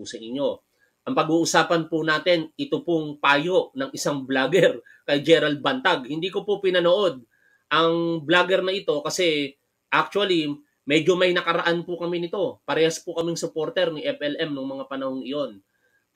po sa inyo. Ang pag-uusapan po natin, ito pong payo ng isang vlogger kay Gerald Bantag. Hindi ko po pinanood ang vlogger na ito kasi actually medyo may nakaraan po kami nito. Parehas po kaming supporter ng FLM noong mga panahong iyon.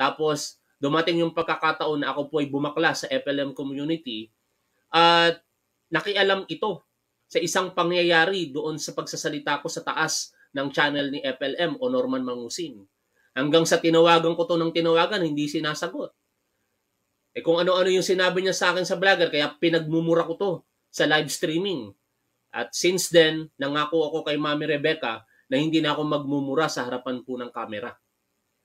Tapos dumating yung pagkakataon na ako po ay bumakla sa FLM community at nakialam ito sa isang pangyayari doon sa pagsasalita ko sa taas ng channel ni FLM o Norman Mangusin. Hanggang sa tinawagan ko to ng tinawagan, hindi sinasagot. Eh kung ano-ano yung sinabi niya sa akin sa vlogger, kaya pinagmumura ko to sa live streaming. At since then, nangako ako kay Mami Rebecca na hindi na ako magmumura sa harapan po ng kamera.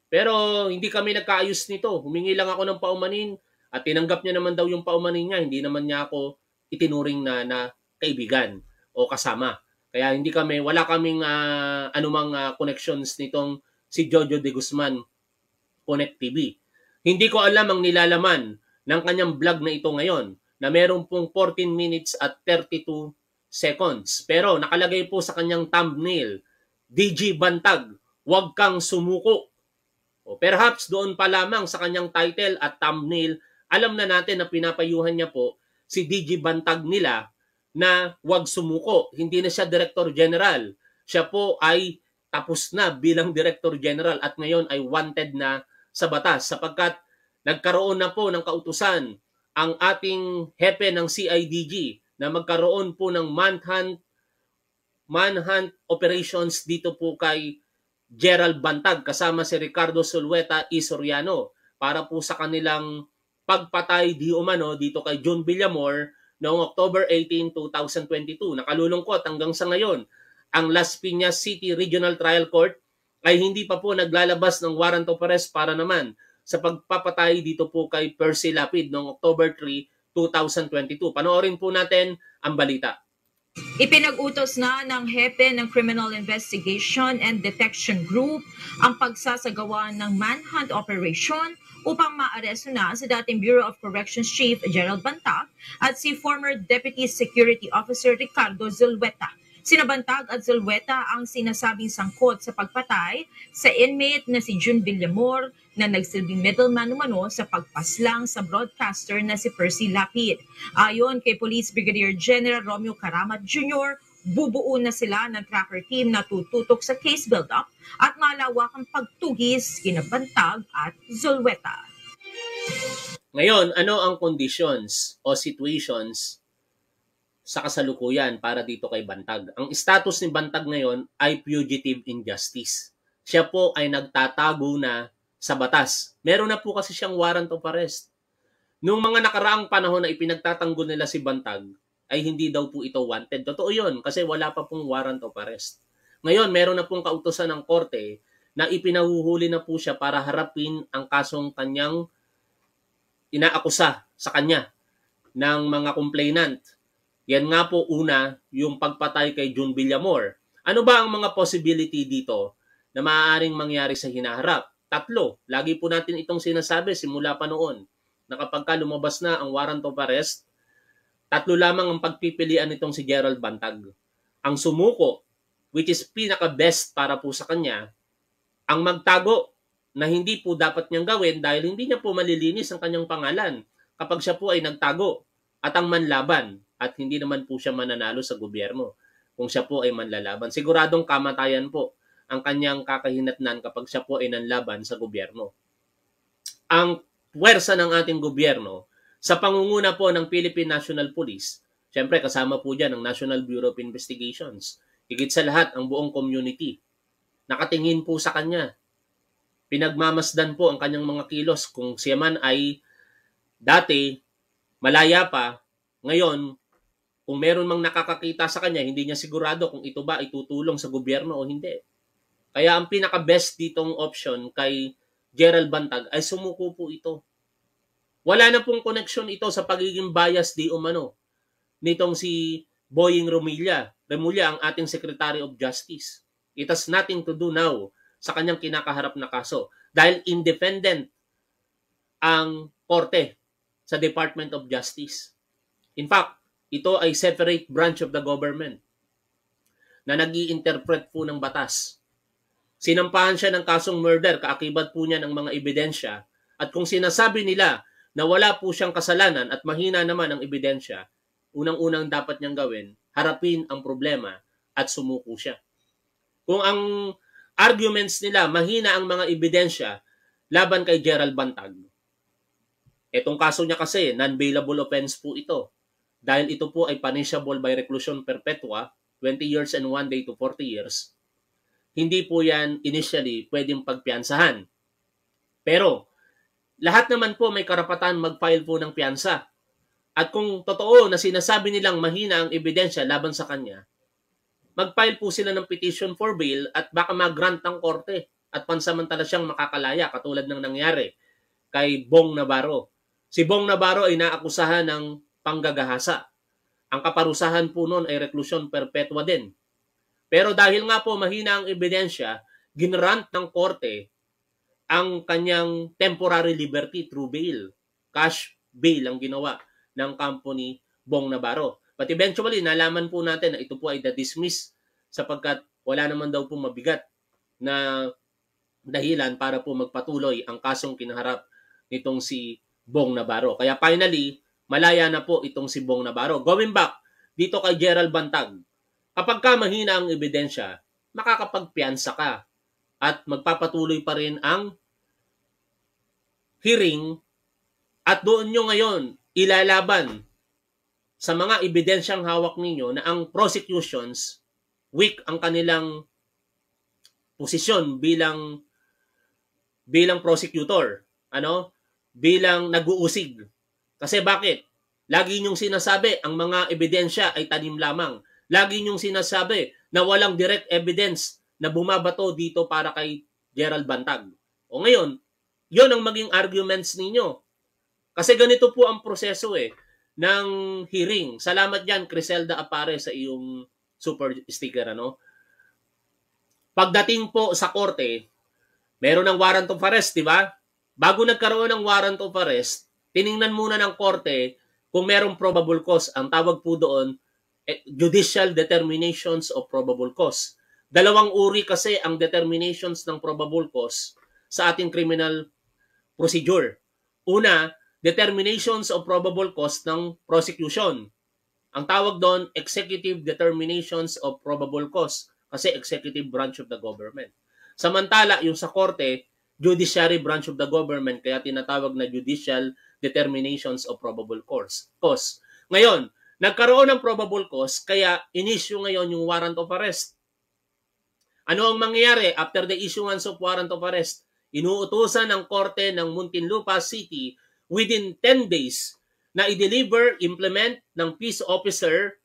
Pero hindi kami nagkaayos nito. Humingi lang ako ng paumanin at tinanggap niya naman daw yung paumanin niya. Hindi naman niya ako itinuring na, na kaibigan o kasama. Kaya hindi kami, wala kaming uh, anumang uh, connections nitong si Jojo de Guzman Connect TV. Hindi ko alam ang nilalaman ng kanyang vlog na ito ngayon na meron pong 14 minutes at 32 seconds. Pero nakalagay po sa kanyang thumbnail, DG Bantag, huwag kang sumuko. O perhaps doon pa lamang sa kanyang title at thumbnail, alam na natin na pinapayuhan niya po si DG Bantag nila na huwag sumuko. Hindi na siya Director General. Siya po ay tapos na bilang Director General at ngayon ay wanted na sa batas sapagkat nagkaroon na po ng kautusan ang ating hepe ng CIDG na magkaroon po ng manhunt manhunt operations dito po kay Gerald Bantag kasama si Ricardo Solueta Isoriano e. para po sa kanilang pagpatay di umano dito kay John Villamor noong October 18, 2022. Nakalulungkot hanggang sa ngayon ang Las Piñas City Regional Trial Court ay hindi pa po naglalabas ng warrant of arrest para naman sa pagpapatay dito po kay Percy Lapid noong October 3, 2022. Panoorin po natin ang balita. Ipinag-utos na ng hepe ng Criminal Investigation and Detection Group ang pagsasagawa ng manhunt operation upang maaresto na si dating Bureau of Corrections Chief Gerald Banta at si former Deputy Security Officer Ricardo Zulweta Sinabantag at Zulweta ang sinasabing sangkot sa pagpatay sa inmate na si June Villamor na nagsilbing middleman umano sa pagpaslang sa broadcaster na si Percy Lapid. Ayon kay Police Brigadier General Romeo Karamat Jr., bubuo na sila ng tracker team na tututok sa case build-up at malawakang pagtugis kina at Zulweta. Ngayon, ano ang conditions o situations sa kasalukuyan para dito kay Bantag. Ang status ni Bantag ngayon ay fugitive injustice. Siya po ay nagtatago na sa batas. Meron na po kasi siyang warrant of arrest. Noong mga nakaraang panahon na ipinagtatanggol nila si Bantag, ay hindi daw po ito wanted. Totoo yun, kasi wala pa pong warrant of arrest. Ngayon, meron na pong kautosan ng korte na ipinahuhuli na po siya para harapin ang kasong kanyang inaakusa sa kanya ng mga complainant yan nga po una, yung pagpatay kay June Villamor. Ano ba ang mga possibility dito na maaaring mangyari sa hinaharap? Tatlo, lagi po natin itong sinasabi simula pa noon na kapag lumabas na ang warrant of arrest, tatlo lamang ang pagpipilian nitong si Gerald Bantag. Ang sumuko, which is pinaka-best para po sa kanya, ang magtago na hindi po dapat niyang gawin dahil hindi niya po malilinis ang kanyang pangalan kapag siya po ay nagtago at ang manlaban at hindi naman po siya mananalo sa gobyerno kung siya po ay manlalaban. Siguradong kamatayan po ang kanyang kakahinatnan kapag siya po ay nanlaban sa gobyerno. Ang puwersa ng ating gobyerno sa pangunguna po ng Philippine National Police, syempre kasama po dyan ang National Bureau of Investigations, higit sa lahat ang buong community. Nakatingin po sa kanya. Pinagmamasdan po ang kanyang mga kilos kung siya man ay dati malaya pa, ngayon kung meron mang nakakakita sa kanya, hindi niya sigurado kung ito ba itutulong sa gobyerno o hindi. Kaya ang pinaka-best ditong option kay Gerald Bantag ay sumuko po ito. Wala na pong connection ito sa pagiging bias di umano nitong si Boying Romulla, Remulla ang ating Secretary of Justice. It has nothing to do now sa kanyang kinakaharap na kaso dahil independent ang korte sa Department of Justice. In fact, ito ay separate branch of the government na nag interpret po ng batas. Sinampahan siya ng kasong murder, kaakibat po niya ng mga ebidensya. At kung sinasabi nila na wala po siyang kasalanan at mahina naman ang ebidensya, unang-unang dapat niyang gawin, harapin ang problema at sumuko siya. Kung ang arguments nila, mahina ang mga ebidensya laban kay Gerald Bantag. Etong kaso niya kasi, non-bailable offense po ito dahil ito po ay punishable by reclusion perpetua, 20 years and 1 day to 40 years, hindi po yan initially pwedeng pagpiansahan. Pero, lahat naman po may karapatan mag-file po ng piyansa. At kung totoo na sinasabi nilang mahina ang ebidensya laban sa kanya, mag-file po sila ng petition for bail at baka mag-grant ng korte at pansamantala siyang makakalaya katulad ng nangyari kay Bong Navarro. Si Bong Navarro ay naakusahan ng panggagahasa. Ang kaparusahan po noon ay reclusion perpetua din. Pero dahil nga po mahina ang ebidensya, ginrant ng korte ang kanyang temporary liberty through bail. Cash bail ang ginawa ng company Bong Navarro. But eventually, nalaman po natin na ito po ay na-dismiss sapagkat wala naman daw po mabigat na dahilan para po magpatuloy ang kasong kinaharap nitong si Bong Navarro. Kaya finally, malaya na po itong si Bong Navarro. Going back, dito kay Gerald Bantag, kapag ka mahina ang ebidensya, makakapagpiansa ka at magpapatuloy pa rin ang hearing at doon nyo ngayon ilalaban sa mga ebidensyang hawak ninyo na ang prosecutions, weak ang kanilang posisyon bilang bilang prosecutor, ano? Bilang nag-uusig kasi bakit? Lagi niyong sinasabi, ang mga ebidensya ay tanim lamang. Lagi niyong sinasabi na walang direct evidence na bumabato dito para kay Gerald Bantag. O ngayon, yon ang maging arguments ninyo. Kasi ganito po ang proseso eh, ng hearing. Salamat yan, Criselda Apare, sa iyong super sticker. Ano? Pagdating po sa korte, meron ng warrant of arrest, di ba? Bago nagkaroon ng warrant of arrest, tiningnan muna ng korte kung merong probable cause. Ang tawag po doon, eh, judicial determinations of probable cause. Dalawang uri kasi ang determinations ng probable cause sa ating criminal procedure. Una, determinations of probable cause ng prosecution. Ang tawag doon, executive determinations of probable cause kasi executive branch of the government. Samantala, yung sa korte, judiciary branch of the government kaya tinatawag na judicial determinations of probable cause. cause. Ngayon, nagkaroon ng probable cause kaya inisyu ngayon yung warrant of arrest. Ano ang mangyayari after the issuance of warrant of arrest? Inuutusan ng korte ng Muntinlupa City within 10 days na i-deliver, implement ng peace officer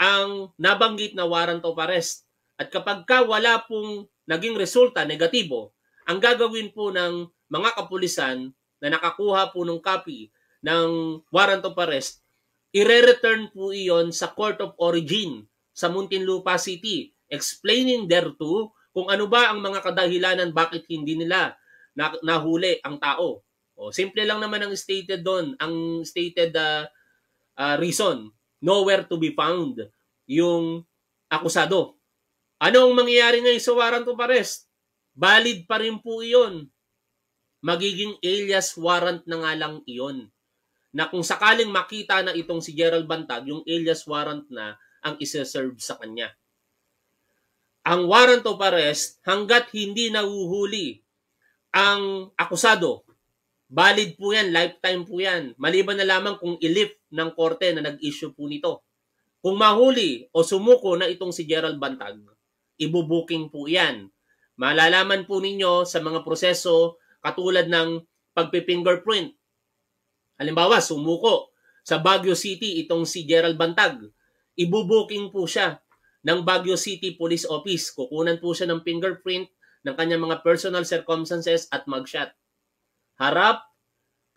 ang nabanggit na warrant of arrest. At kapag ka wala pong naging resulta negatibo, ang gagawin po ng mga kapulisan na nakakuha po ng copy ng warrant of arrest, ire-return po iyon sa Court of Origin sa Muntinlupa City, explaining thereto kung ano ba ang mga kadahilanan bakit hindi nila nahuli ang tao. O, simple lang naman ang stated doon, ang stated uh, uh, reason, nowhere to be found yung akusado. Ano ang mangyayari ngayon sa warrant of arrest? Valid pa rin po iyon magiging alias warrant na nga lang iyon. Na kung sakaling makita na itong si Gerald Bantag, yung alias warrant na ang iseserve sa kanya. Ang warrant of arrest hanggat hindi nahuhuli ang akusado, valid po yan, lifetime po yan. Maliban na lamang kung ilip ng korte na nag-issue po nito. Kung mahuli o sumuko na itong si Gerald Bantag, ibubuking po yan. Malalaman po ninyo sa mga proseso Katulad ng pagpi-fingerprint. Halimbawa, sumuko sa Baguio City itong si Gerald Bantag. Ibubuking po siya ng Baguio City Police Office. Kukunan po siya ng fingerprint ng kanyang mga personal circumstances at mugshot. Harap,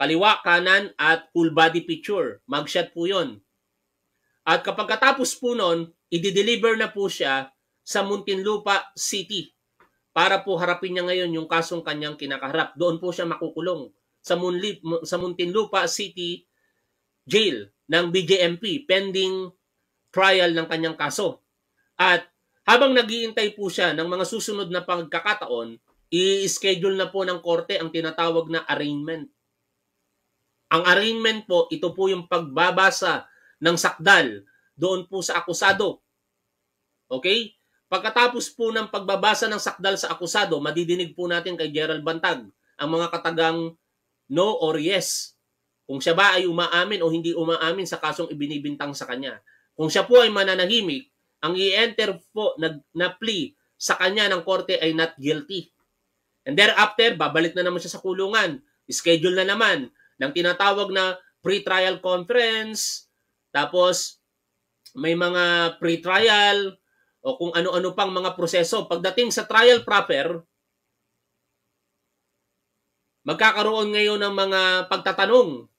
kaliwa, kanan, at full body picture. Mugshot po yon. At kapag katapos po nun, i-deliver na po siya sa Muntinlupa City para po harapin niya ngayon yung kasong kanyang kinakaharap. Doon po siya makukulong sa, Munlip, sa Muntinlupa City Jail ng BJMP pending trial ng kanyang kaso. At habang naghihintay po siya ng mga susunod na pagkakataon, i-schedule na po ng korte ang tinatawag na arraignment. Ang arraignment po, ito po yung pagbabasa ng sakdal doon po sa akusado. Okay? Pagkatapos po ng pagbabasa ng sakdal sa akusado, madidinig po natin kay Gerald Bantag ang mga katagang no or yes. Kung siya ba ay umaamin o hindi umaamin sa kasong ibinibintang sa kanya. Kung siya po ay mananahimik, ang i-enter po na, na plea sa kanya ng korte ay not guilty. And thereafter, babalik na naman siya sa kulungan. Schedule na naman ng tinatawag na pre-trial conference. Tapos, may mga pre-trial, o kung ano-ano pang mga proseso. Pagdating sa trial proper, magkakaroon ngayon ng mga pagtatanong.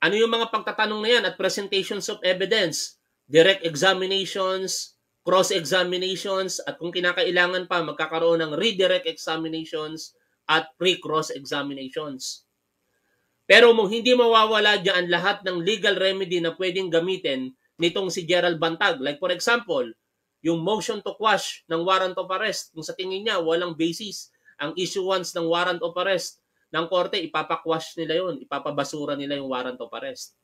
Ano yung mga pagtatanong na yan at presentations of evidence, direct examinations, cross-examinations, at kung kinakailangan pa, magkakaroon ng redirect examinations at pre-cross examinations. Pero mo hindi mawawala diyan lahat ng legal remedy na pwedeng gamitin nitong si Gerald Bantag. Like for example, yung motion to quash ng warrant of arrest, kung sa tingin niya walang basis ang issuance ng warrant of arrest ng korte, ipapakwash nila yon, ipapabasura nila yung warrant of arrest.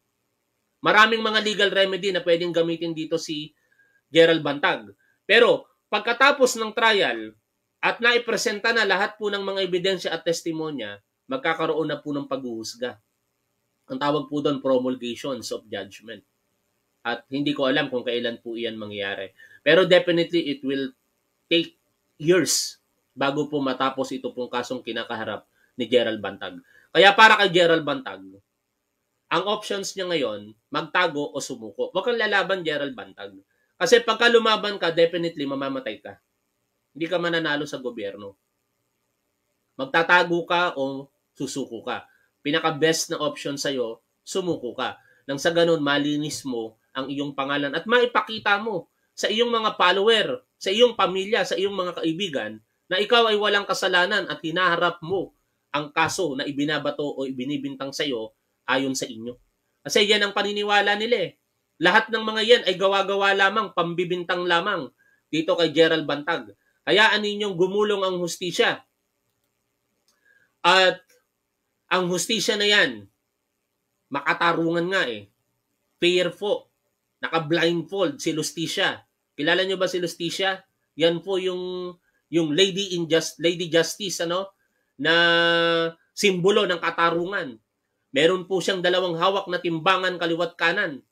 Maraming mga legal remedy na pwedeng gamitin dito si Gerald Bantag. Pero pagkatapos ng trial at naipresenta na lahat po ng mga ebidensya at testimonya, magkakaroon na po ng paghuhusga. Ang tawag po doon, promulgations of judgment. At hindi ko alam kung kailan po iyan mangyayari. Pero definitely it will take years bago po matapos ito pong kasong kinakaharap ni Gerald Bantag. Kaya para kay Gerald Bantag, ang options niya ngayon, magtago o sumuko. Huwag kang lalaban Gerald Bantag. Kasi pagka lumaban ka, definitely mamamatay ka. Hindi ka mananalo sa gobyerno. Magtatago ka o susuko ka. Pinaka-best na option sa'yo, sumuko ka. Nang sa ganun, malinis mo ang iyong pangalan at maipakita mo sa iyong mga follower, sa iyong pamilya, sa iyong mga kaibigan na ikaw ay walang kasalanan at hinaharap mo ang kaso na ibinabato o ibinibintang sa iyo ayon sa inyo. Kasi yan ang paniniwala nila eh. Lahat ng mga yan ay gawa-gawa lamang, pambibintang lamang dito kay Gerald Bantag. Hayaan ninyong gumulong ang hustisya. At ang hustisya na yan, makatarungan nga eh. Fearful naka-blindfold si Lusticia. Kilala niyo ba si Lusticia? Yan po yung yung Lady in Just, Lady Justice ano na simbolo ng katarungan. Meron po siyang dalawang hawak na timbangan kaliwat kanan.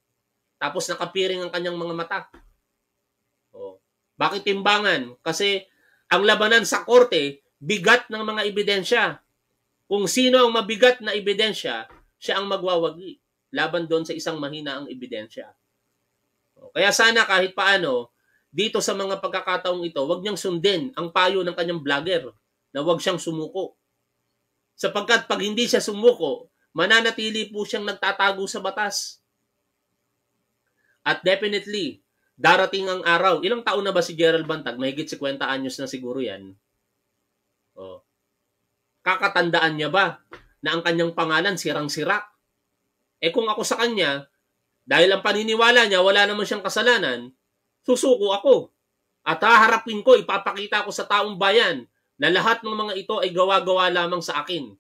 Tapos nakapiring ang kanyang mga mata. Oh. Bakit timbangan? Kasi ang labanan sa korte, bigat ng mga ebidensya. Kung sino ang mabigat na ebidensya, siya ang magwawagi laban doon sa isang mahina ang ebidensya. Kaya sana kahit paano, dito sa mga pagkakataong ito, wag niyang sundin ang payo ng kanyang vlogger na wag siyang sumuko. Sapagkat pag hindi siya sumuko, mananatili po siyang nagtatago sa batas. At definitely, darating ang araw. Ilang taon na ba si Gerald Bantag? Mahigit 50 anyos na siguro yan. Oh. Kakatandaan niya ba na ang kanyang pangalan sirang-sira? Eh kung ako sa kanya, dahil ang paniniwala niya wala naman siyang kasalanan, susuko ako. At haharapin ko, ipapakita ko sa taong bayan na lahat ng mga ito ay gawa-gawa lamang sa akin.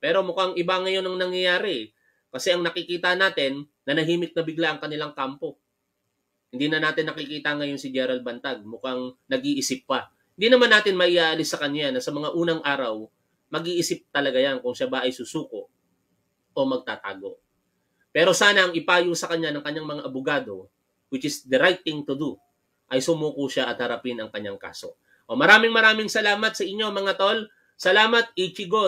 Pero mukhang iba ngayon ang nangyayari. Kasi ang nakikita natin, na nahimik na bigla ang kanilang kampo. Hindi na natin nakikita ngayon si Gerald Bantag. Mukhang nag-iisip pa. Hindi naman natin maiaalis sa kanya na sa mga unang araw, mag-iisip talaga yan kung siya ba ay susuko o magtatago. Pero sana ang ipayo sa kanya ng kanyang mga abogado, which is the right thing to do, ay sumuko siya at harapin ang kanyang kaso. O maraming maraming salamat sa inyo mga tol. Salamat Ichigo